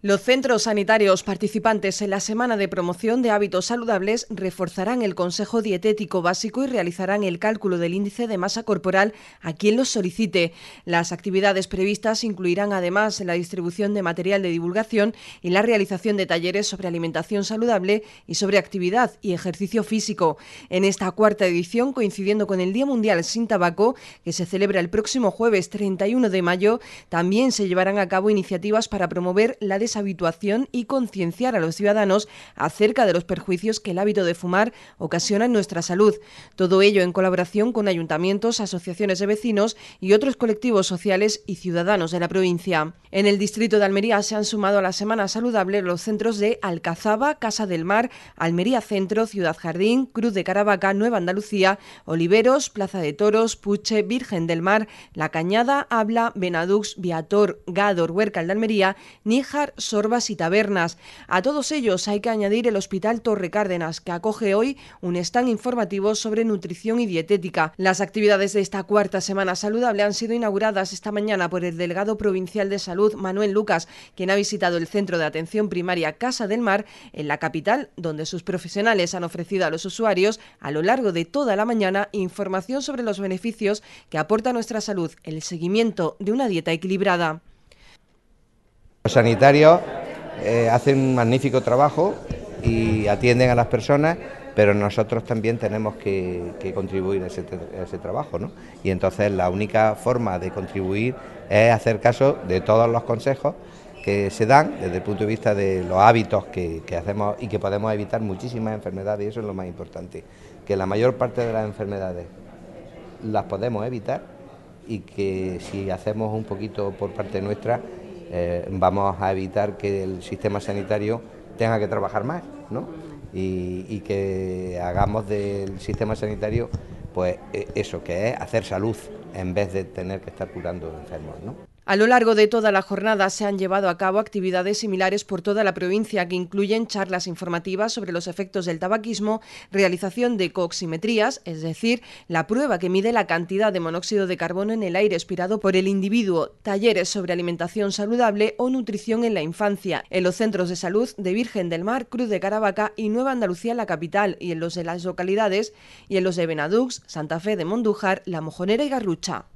Los centros sanitarios participantes en la Semana de Promoción de Hábitos Saludables reforzarán el Consejo Dietético Básico y realizarán el cálculo del índice de masa corporal a quien los solicite. Las actividades previstas incluirán además la distribución de material de divulgación y la realización de talleres sobre alimentación saludable y sobre actividad y ejercicio físico. En esta cuarta edición, coincidiendo con el Día Mundial sin Tabaco, que se celebra el próximo jueves 31 de mayo, también se llevarán a cabo iniciativas para promover la habituación y concienciar a los ciudadanos acerca de los perjuicios que el hábito de fumar ocasiona en nuestra salud. Todo ello en colaboración con ayuntamientos, asociaciones de vecinos y otros colectivos sociales y ciudadanos de la provincia. En el distrito de Almería se han sumado a la Semana Saludable los centros de Alcazaba, Casa del Mar, Almería Centro, Ciudad Jardín, Cruz de Caravaca, Nueva Andalucía, Oliveros, Plaza de Toros, Puche, Virgen del Mar, La Cañada, Habla, Benadux, Viator, Gador, Huércal de Almería, Níjar, sorbas y tabernas. A todos ellos hay que añadir el Hospital Torre Cárdenas, que acoge hoy un stand informativo sobre nutrición y dietética. Las actividades de esta cuarta semana saludable han sido inauguradas esta mañana por el delegado provincial de salud Manuel Lucas, quien ha visitado el Centro de Atención Primaria Casa del Mar en la capital, donde sus profesionales han ofrecido a los usuarios a lo largo de toda la mañana información sobre los beneficios que aporta nuestra salud el seguimiento de una dieta equilibrada. Los sanitarios eh, hacen un magnífico trabajo y atienden a las personas, pero nosotros también tenemos que, contribuir a ese, trabajo. ¿no? Y entonces la única forma de contribuir es hacer caso de todos los consejos que se dan desde el punto de vista de los hábitos que, hacemos y que podemos evitar muchísimas enfermedades, y eso es lo más importante, que la mayor parte de las enfermedades las podemos evitar y que si hacemos un poquito por parte nuestra, eh, vamos a evitar que el sistema sanitario tenga que trabajar más, ¿no? Y, y que hagamos del sistema sanitario, pues e, eso, que es hacer salud en vez de tener que estar curando enfermos, ¿no? A lo largo de toda la jornada se han llevado a cabo actividades similares por toda la provincia que incluyen charlas informativas sobre los efectos del tabaquismo, realización de coximetrías, es decir, la prueba que mide la cantidad de monóxido de carbono en el aire expirado por el individuo, talleres sobre alimentación saludable o nutrición en la infancia, en los centros de salud de Virgen del Mar, Cruz de Caravaca y Nueva Andalucía la capital y en los de las localidades y en los de Benadux, Santa Fe de Mondújar, La Mojonera y Garrucha.